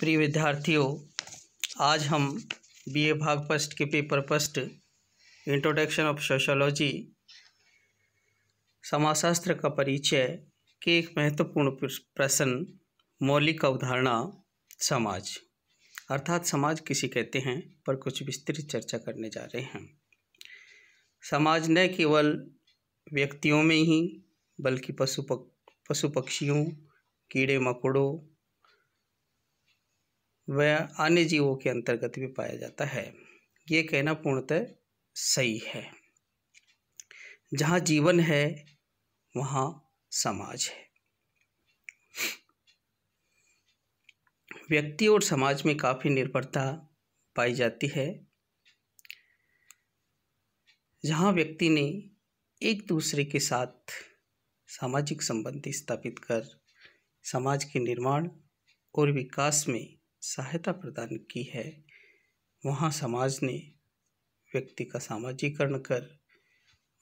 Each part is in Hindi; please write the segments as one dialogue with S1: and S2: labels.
S1: प्रिय विद्यार्थियों आज हम बीए भाग फर्स्ट के paper first introduction of sociology समाजशास्त्र का परिचय के एक महत्वपूर्ण प्रश्न मौलिक अवधारणा समाज अर्थात समाज किसी कहते हैं पर कुछ विस्तृत चर्चा करने जा रहे हैं समाज न केवल व्यक्तियों में ही बल्कि पशु पक, पशु पक्षियों कीड़े मकोड़ों वह अन्य जीवों के अंतर्गत भी पाया जाता है ये कहना पूर्णतः सही है जहाँ जीवन है वहाँ समाज है व्यक्ति और समाज में काफ़ी निर्भरता पाई जाती है जहाँ व्यक्ति ने एक दूसरे के साथ सामाजिक संबंध स्थापित कर समाज के निर्माण और विकास में सहायता प्रदान की है वहाँ समाज ने व्यक्ति का सामाजिकरण कर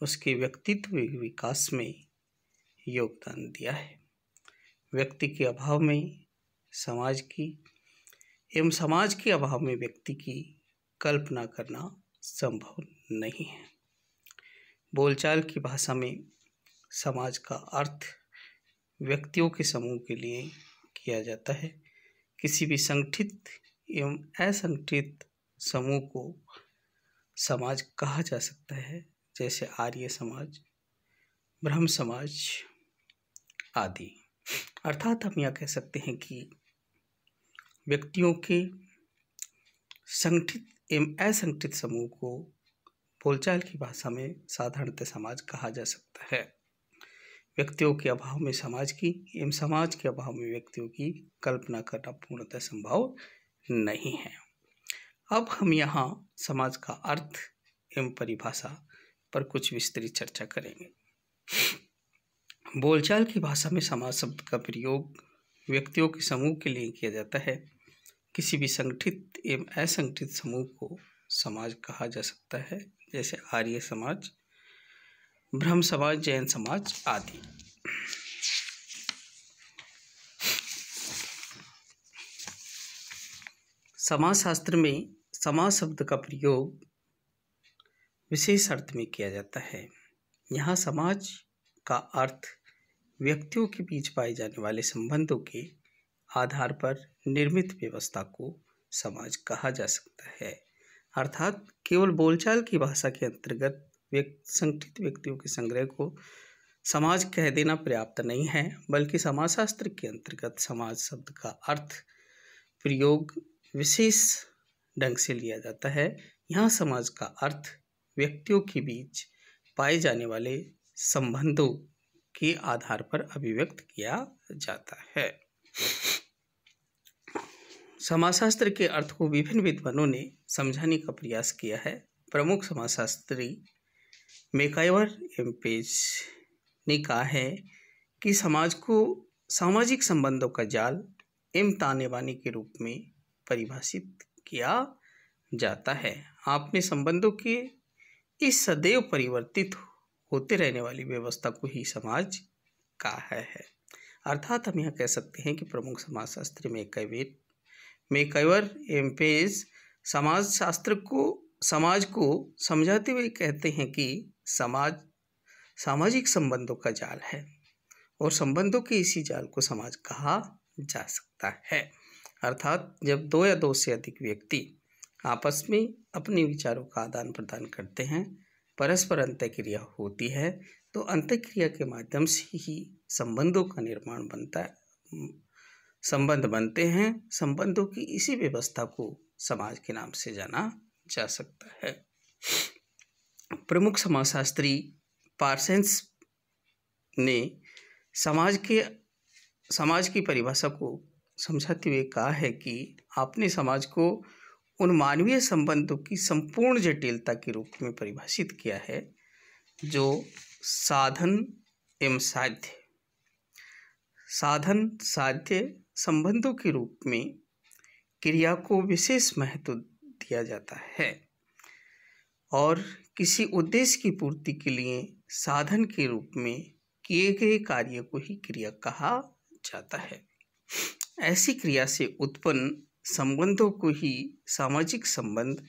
S1: उसके व्यक्तित्व विकास में योगदान दिया है व्यक्ति के अभाव में समाज की एवं समाज के अभाव में व्यक्ति की कल्पना करना संभव नहीं है बोलचाल की भाषा में समाज का अर्थ व्यक्तियों के समूह के लिए किया जाता है किसी भी संगठित एवं असंगठित समूह को समाज कहा जा सकता है जैसे आर्य समाज ब्रह्म समाज आदि अर्थात हम यह कह सकते हैं कि व्यक्तियों के संगठित एवं असंगठित समूह को बोलचाल की भाषा में साधारणतः समाज कहा जा सकता है व्यक्तियों के अभाव में समाज की एवं समाज के अभाव में व्यक्तियों की कल्पना करना पूर्णतः संभव नहीं है अब हम यहाँ समाज का अर्थ एवं परिभाषा पर कुछ विस्तृत चर्चा करेंगे बोलचाल की भाषा में समाज शब्द का प्रयोग व्यक्तियों के समूह के लिए किया जाता है किसी भी संगठित एवं असंगठित समूह को समाज कहा जा सकता है जैसे आर्य समाज ब्रह्म समाज जैन समाज आदि समाज शास्त्र में समाज शब्द का प्रयोग विशेष अर्थ में किया जाता है यहाँ समाज का अर्थ व्यक्तियों के बीच पाए जाने वाले संबंधों के आधार पर निर्मित व्यवस्था को समाज कहा जा सकता है अर्थात केवल बोलचाल की भाषा के अंतर्गत व्यक्ति संगठित व्यक्तियों के संग्रह को समाज कह देना पर्याप्त नहीं है बल्कि समाजशास्त्र के अंतर्गत समाज शब्द का अर्थ प्रयोग विशेष ढंग से लिया जाता है यहाँ समाज का अर्थ व्यक्तियों के बीच पाए जाने वाले संबंधों के आधार पर अभिव्यक्त किया जाता है समाजशास्त्र के अर्थ को विभिन्न विद्वानों ने समझाने का प्रयास किया है प्रमुख समाजशास्त्री मेकाइवर एम्पेज ने कहा है कि समाज को सामाजिक संबंधों का जाल एम ताने वाने के रूप में परिभाषित किया जाता है आपने संबंधों के इस सदैव परिवर्तित होते रहने वाली व्यवस्था को ही समाज कहा है अर्थात हम यह कह सकते हैं कि प्रमुख समाजशास्त्री मेकाइवेट मेकाइवर एम्पेज समाजशास्त्र को समाज को समझाते हुए कहते हैं कि समाज सामाजिक संबंधों का जाल है और संबंधों के इसी जाल को समाज कहा जा सकता है अर्थात जब दो या दो से अधिक व्यक्ति आपस में अपने विचारों का आदान प्रदान करते हैं परस्पर अंत्यक्रिया होती है तो अंत्यक्रिया के माध्यम से ही संबंधों का निर्माण बनता है संबंध बनते हैं संबंधों की इसी व्यवस्था को समाज के नाम से जाना जा सकता है प्रमुख समाजशास्त्री पार्सेंस ने समाज के समाज की परिभाषा को समझाते हुए कहा है कि आपने समाज को उन मानवीय संबंधों की संपूर्ण जटिलता के रूप में परिभाषित किया है जो साधन एवं साध्य साधन साध्य संबंधों के रूप में क्रिया को विशेष महत्व दिया जाता है और किसी उद्देश्य की पूर्ति के लिए साधन के रूप में किए गए कार्य को ही क्रिया कहा जाता है ऐसी क्रिया से उत्पन्न संबंधों को ही सामाजिक संबंध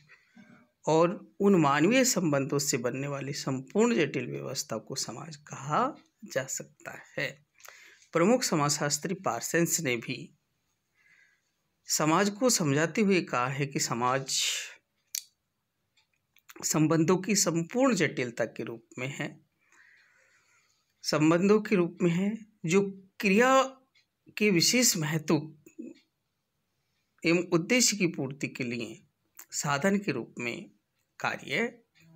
S1: और उन मानवीय संबंधों से बनने वाली संपूर्ण जटिल व्यवस्था को समाज कहा जा सकता है प्रमुख समाजशास्त्री पार्सेंस ने भी समाज को समझाते हुए कहा है कि समाज संबंधों की संपूर्ण जटिलता के रूप में है संबंधों के रूप में है जो क्रिया के विशेष महत्व एवं उद्देश्य की पूर्ति के लिए साधन के रूप में कार्य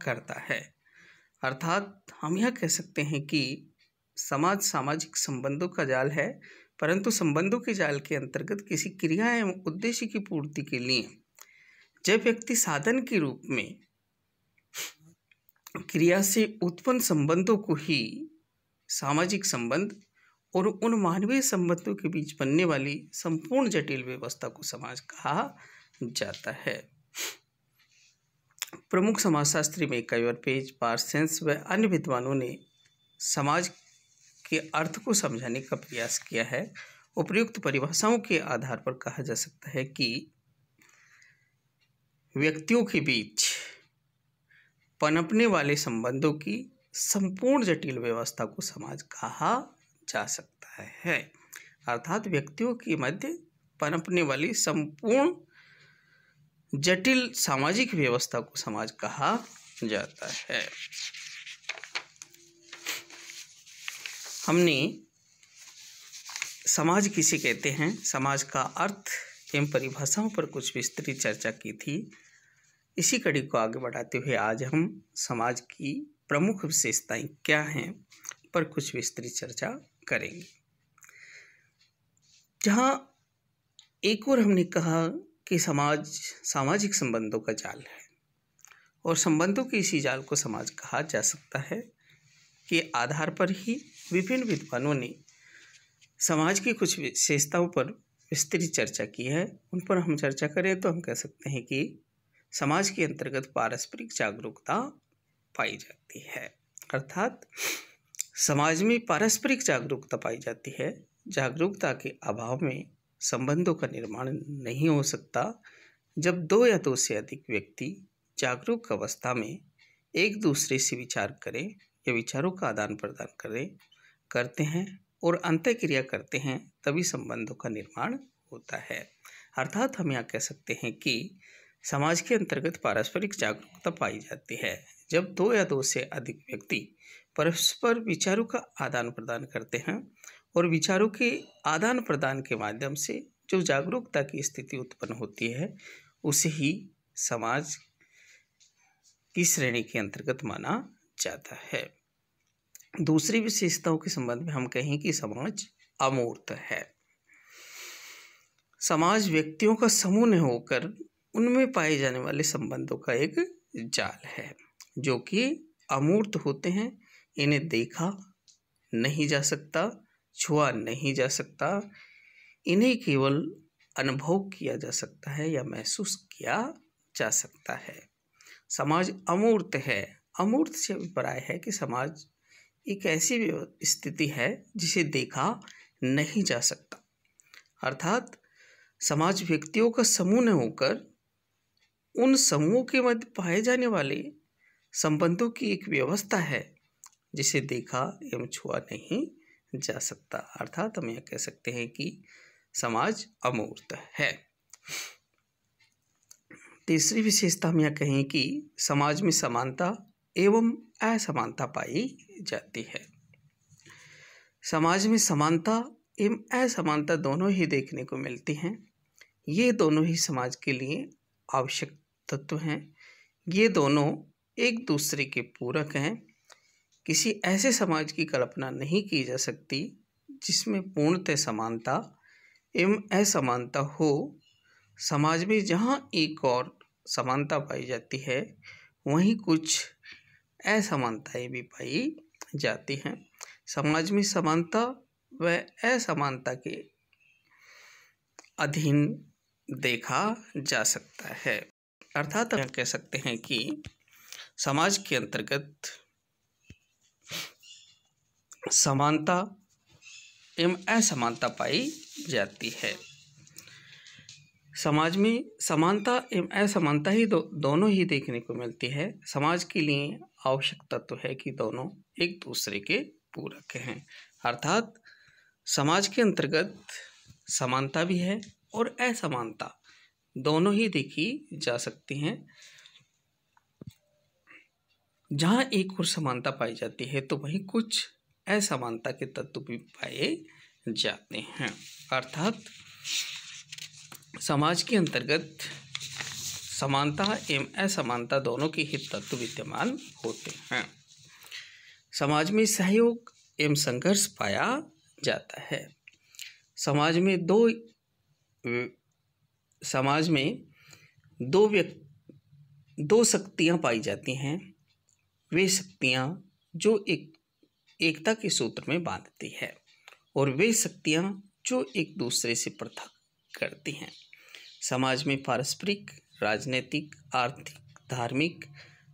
S1: करता है अर्थात हम यह कह सकते हैं कि समाज सामाजिक संबंधों का जाल है परंतु संबंधों के जाल के अंतर्गत किसी क्रिया एवं उद्देश्य की पूर्ति के लिए जब व्यक्ति साधन के रूप में क्रिया से उत्पन्न संबंधों को ही सामाजिक संबंध और उन मानवीय संबंधों के बीच बनने वाली संपूर्ण जटिल व्यवस्था को समाज कहा जाता है प्रमुख समाजशास्त्री में कई और पेज पार्सेंस व अन्य विद्वानों ने समाज के अर्थ को समझाने का प्रयास किया है उपयुक्त परिभाषाओं के आधार पर कहा जा सकता है कि व्यक्तियों के बीच पनपने वाले संबंधों की संपूर्ण जटिल व्यवस्था को समाज कहा जा सकता है अर्थात व्यक्तियों के मध्य पनपने वाली संपूर्ण जटिल सामाजिक व्यवस्था को समाज कहा जाता है हमने समाज किसे कहते हैं समाज का अर्थ एवं परिभाषाओं पर कुछ विस्तृत चर्चा की थी इसी कड़ी को आगे बढ़ाते हुए आज हम समाज की प्रमुख विशेषताएं क्या हैं पर कुछ विस्तृत चर्चा करेंगे जहाँ एक और हमने कहा कि समाज सामाजिक संबंधों का जाल है और संबंधों के इसी जाल को समाज कहा जा सकता है के आधार पर ही विभिन्न विद्वानों ने समाज की कुछ विशेषताओं पर विस्तृत चर्चा की है उन पर हम चर्चा करें तो हम कह सकते हैं कि समाज के अंतर्गत पारस्परिक जागरूकता पाई जाती है अर्थात समाज में पारस्परिक जागरूकता पाई जाती है जागरूकता के अभाव में संबंधों का निर्माण नहीं हो सकता जब दो या दो से अधिक व्यक्ति जागरूक अवस्था में एक दूसरे से विचार करें या विचारों का आदान प्रदान करें करते हैं और क्रिया करते हैं तभी संबंधों का निर्माण होता है अर्थात हम यहाँ कह सकते हैं कि समाज के अंतर्गत पारस्परिक जागरूकता पाई जाती है जब दो या दो से अधिक व्यक्ति परस्पर विचारों का आदान प्रदान करते हैं और विचारों के आदान प्रदान के माध्यम से जो जागरूकता की स्थिति उत्पन्न होती है उसे ही समाज की श्रेणी के अंतर्गत माना जाता है दूसरी विशेषताओं के संबंध में हम कहें कि समाज अमूर्त है समाज व्यक्तियों का समूह न होकर उनमें पाए जाने वाले संबंधों का एक जाल है जो कि अमूर्त होते हैं इन्हें देखा नहीं जा सकता छुआ नहीं जा सकता इन्हें केवल अनुभव किया जा सकता है या महसूस किया जा सकता है समाज अमूर्त है अमूर्त से अभिप्राय है कि समाज एक ऐसी स्थिति है जिसे देखा नहीं जा सकता अर्थात समाज व्यक्तियों का समूह न होकर उन समूहों के मध्य पाए जाने वाले संबंधों की एक व्यवस्था है जिसे देखा एवं छुआ नहीं जा सकता अर्थात हम यह कह सकते हैं कि समाज अमूर्त है तीसरी विशेषता हम यह कहें कि समाज में समानता एवं असमानता पाई जाती है समाज में समानता एवं असमानता दोनों ही देखने को मिलती हैं ये दोनों ही समाज के लिए आवश्यक तत्व हैं ये दोनों एक दूसरे के पूरक हैं किसी ऐसे समाज की कल्पना नहीं की जा सकती जिसमें पूर्णतः समानता एवं असमानता हो समाज में जहाँ एक और समानता पाई जाती है वहीं कुछ असमानताएँ भी पाई जाती हैं समाज में समानता व असमानता के अधीन देखा जा सकता है अर्थात हम कह सकते हैं कि समाज के अंतर्गत समानता एवं असमानता पाई जाती है समाज में समानता एवं असमानता ही दो, दोनों ही देखने को मिलती है समाज के लिए आवश्यक तो है कि दोनों एक दूसरे के पूरक हैं अर्थात समाज के अंतर्गत समानता भी है और असमानता दोनों ही देखी जा सकती हैं जहाँ एक और समानता पाई जाती है तो वहीं कुछ असमानता के तत्व भी पाए जाते हैं अर्थात समाज के अंतर्गत समानता एवं असमानता दोनों के हित तत्व विद्यमान होते हैं समाज में सहयोग एवं संघर्ष पाया जाता है समाज में दो समाज में दो व्यक्ति दो शक्तियाँ पाई जाती हैं वे शक्तियाँ जो एक एकता के सूत्र में बांधती है और वे शक्तियाँ जो एक दूसरे से पृथक करती हैं समाज में पारस्परिक राजनीतिक आर्थिक धार्मिक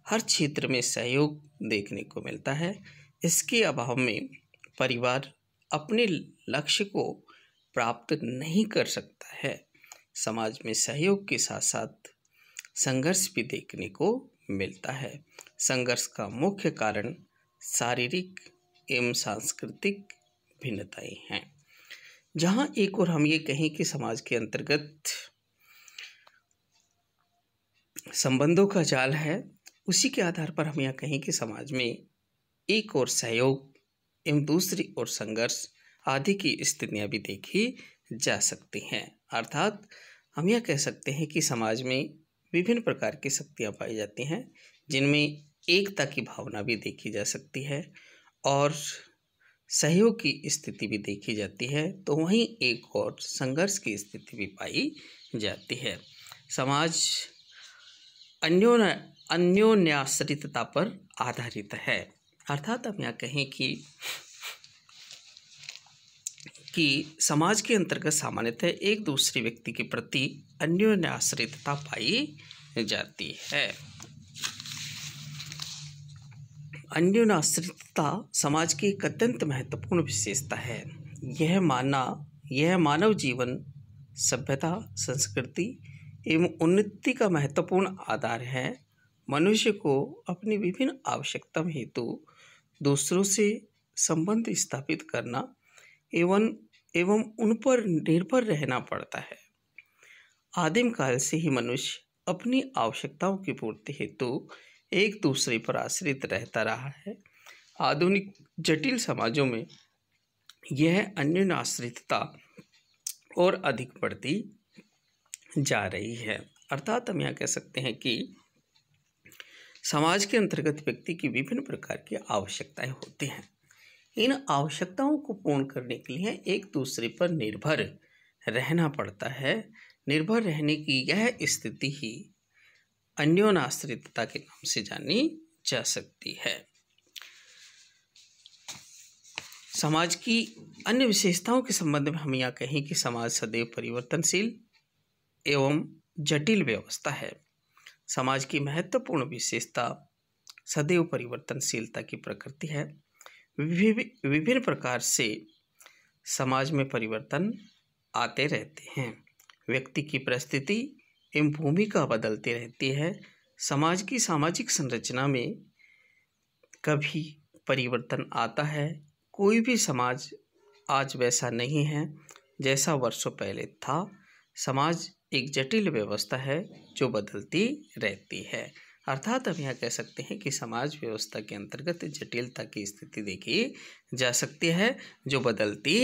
S1: हर क्षेत्र में सहयोग देखने को मिलता है इसके अभाव में परिवार अपने लक्ष्य को प्राप्त नहीं कर सकता है समाज में सहयोग के साथ साथ संघर्ष भी देखने को मिलता है संघर्ष का मुख्य कारण शारीरिक एवं सांस्कृतिक भिन्नताएं हैं जहाँ एक और हम ये कहें कि समाज के अंतर्गत संबंधों का जाल है उसी के आधार पर हम यह कहें कि समाज में एक और सहयोग एवं दूसरी और संघर्ष आदि की स्थितियाँ भी देखी जा सकती हैं अर्थात हम यह कह सकते हैं कि समाज में विभिन्न प्रकार की शक्तियाँ पाई जाती हैं जिनमें एकता की भावना भी देखी जा सकती है और सहयोग की स्थिति भी देखी जाती है तो वहीं एक और संघर्ष की स्थिति भी पाई जाती है समाज अन्योन अन्योन्याश्रितता पर आधारित है अर्थात हम यहाँ कहें कि कि समाज के अंतर्गत सामान्यतः एक दूसरे व्यक्ति के प्रति अन्योन्याश्रितता पाई जाती है अन्योनाश्रितता समाज की एक अत्यंत महत्वपूर्ण विशेषता है यह माना यह मानव जीवन सभ्यता संस्कृति एवं उन्नति का महत्वपूर्ण आधार है मनुष्य को अपनी विभिन्न आवश्यकता हेतु दूसरों से संबंध स्थापित करना एवं एवं उन पर निर्भर रहना पड़ता है आदिम काल से ही मनुष्य अपनी आवश्यकताओं की पूर्ति हेतु एक दूसरे पर आश्रित रहता रहा है आधुनिक जटिल समाजों में यह अन्य आश्रितता और अधिक बढ़ती जा रही है अर्थात हम यहाँ कह सकते हैं कि समाज के अंतर्गत व्यक्ति की विभिन्न प्रकार की आवश्यकताएं होती हैं इन आवश्यकताओं को पूर्ण करने के लिए एक दूसरे पर निर्भर रहना पड़ता है निर्भर रहने की यह स्थिति ही अन्योनाश्रितता के नाम से जानी जा सकती है समाज की अन्य विशेषताओं के संबंध में हम यह कहें कि समाज सदैव परिवर्तनशील एवं जटिल व्यवस्था है समाज की महत्वपूर्ण विशेषता सदैव परिवर्तनशीलता की प्रकृति है विभिन्न प्रकार से समाज में परिवर्तन आते रहते हैं व्यक्ति की परिस्थिति एवं भूमिका बदलती रहती है समाज की सामाजिक संरचना में कभी परिवर्तन आता है कोई भी समाज आज वैसा नहीं है जैसा वर्षों पहले था समाज एक जटिल व्यवस्था है जो बदलती रहती है अर्थात हम यह कह सकते हैं कि समाज व्यवस्था के अंतर्गत जटिलता की स्थिति देखी जा सकती है जो बदलती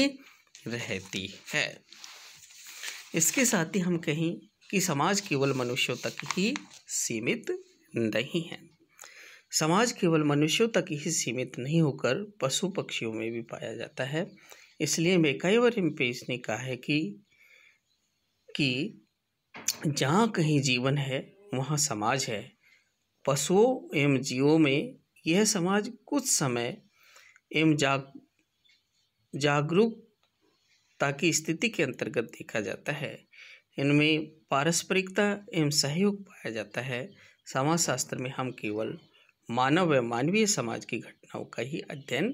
S1: रहती है इसके साथ ही हम कहीं कि समाज केवल मनुष्यों तक ही सीमित नहीं है समाज केवल मनुष्यों तक ही सीमित नहीं होकर पशु पक्षियों में भी पाया जाता है इसलिए बार इम्पेश ने कहा है कि कि जहाँ कहीं जीवन है वहाँ समाज है पशुओं एवं जीवों में यह समाज कुछ समय एवं जाग जागरूकता की स्थिति के अंतर्गत देखा जाता है इनमें पारस्परिकता एवं सहयोग पाया जाता है समाजशास्त्र में हम केवल मानव व मानवीय समाज की घटनाओं का ही अध्ययन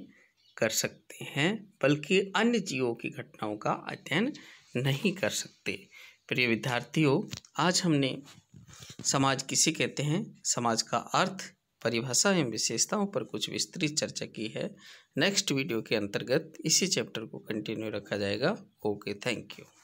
S1: कर सकते हैं बल्कि अन्य जीवों की घटनाओं का अध्ययन नहीं कर सकते प्रिय विद्यार्थियों आज हमने समाज किसे कहते हैं समाज का अर्थ परिभाषा एवं विशेषताओं पर कुछ विस्तृत चर्चा की है नेक्स्ट वीडियो के अंतर्गत इसी चैप्टर को कंटिन्यू रखा जाएगा ओके थैंक यू